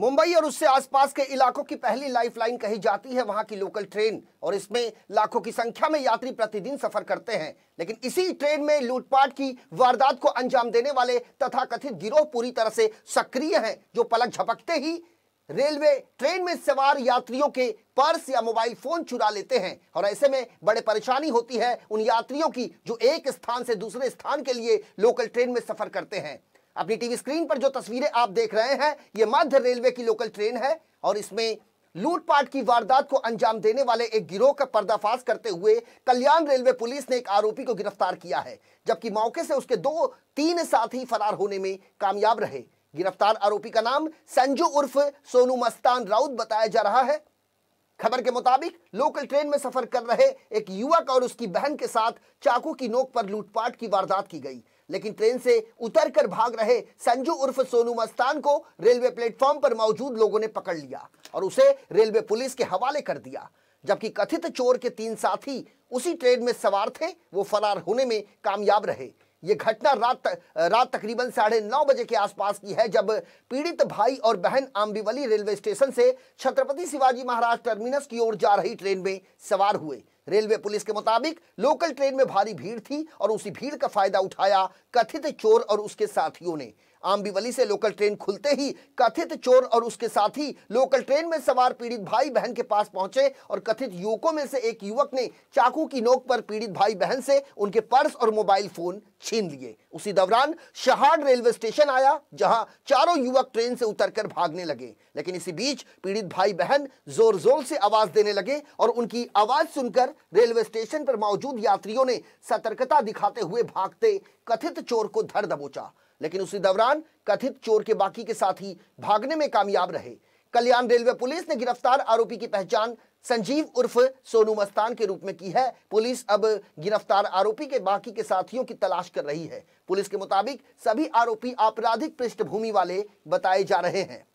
मुंबई और उससे आसपास के इलाकों की पहली लाइफलाइन कही जाती है वहां की लोकल ट्रेन और इसमें लाखों की संख्या में यात्री प्रतिदिन सफर करते हैं लेकिन इसी ट्रेन में लूटपाट की वारदात को अंजाम देने वाले तथा कथित गिरोह पूरी तरह से सक्रिय हैं जो पलक झपकते ही रेलवे ट्रेन में सवार यात्रियों के पर्स या मोबाइल फोन चुरा लेते हैं और ऐसे में बड़े परेशानी होती है उन यात्रियों की जो एक स्थान से दूसरे स्थान के लिए लोकल ट्रेन में सफर करते हैं अपनी टीवी स्क्रीन पर जो तस्वीरें आप देख रहे हैं ये मध्य रेलवे की लोकल ट्रेन है और इसमें लूटपाट की वारदात को अंजाम देने वाले एक गिरोह का पर्दाफाश करते हुए कल्याण रेलवे पुलिस ने एक आरोपी को गिरफ्तार किया है जबकि मौके से उसके दो तीन साथी फरार होने में कामयाब रहे गिरफ्तार आरोपी का नाम संजू उर्फ सोनू मस्तान राउत बताया जा रहा है खबर के मुताबिक लोकल ट्रेन में सफर कर रहे एक युवक और उसकी बहन के साथ चाकू की नोक पर लूटपाट की वारदात की गई लेकिन ट्रेन से उतरकर भाग रहे संजू उर्फ सोनू मस्तान को रेलवे प्लेटफॉर्म पर मौजूद लोगों ने पकड़ लिया और उसे रेलवे पुलिस के हवाले कर दिया जबकि कथित चोर के तीन साथी उसी ट्रेन में सवार थे वो फरार होने में कामयाब रहे ये घटना रात रात तकरीबन साढ़े नौ बजे के आसपास की है जब पीड़ित भाई और बहन आंबीवली रेलवे स्टेशन से छत्रपति शिवाजी महाराज टर्मिनस की ओर जा रही ट्रेन में सवार हुए रेलवे पुलिस के मुताबिक लोकल ट्रेन में भारी भीड़ थी और उसी भीड़ का फायदा उठाया कथित चोर और उसके साथियों ने आम्बीवली से लोकल ट्रेन खुलते ही कथित चोर और उसके साथी लोकल ट्रेन में सवार पीड़ित भाई बहन के पास पहुंचे और कथित युवकों में से एक युवक ने चाकू की नोक पर पीड़ित भाई बहन से उनके पर्स और मोबाइल फोन छीन लिए उसी दौरान शहाड रेलवे स्टेशन आया जहां चारों युवक ट्रेन से उतरकर भागने लगे लेकिन इसी बीच पीड़ित भाई बहन जोर जोर से आवाज देने लगे और उनकी आवाज सुनकर रेलवे स्टेशन पर मौजूद यात्रियों ने सतर्कता दिखाते हुए भागते कथित चोर को धर दबोचा लेकिन उसी दौरान कथित चोर के बाकी के साथ भागने में कामयाब रहे कल्याण रेलवे पुलिस ने गिरफ्तार आरोपी की पहचान संजीव उर्फ सोनू मस्तान के रूप में की है पुलिस अब गिरफ्तार आरोपी के बाकी के साथियों की तलाश कर रही है पुलिस के मुताबिक सभी आरोपी आपराधिक पृष्ठभूमि वाले बताए जा रहे हैं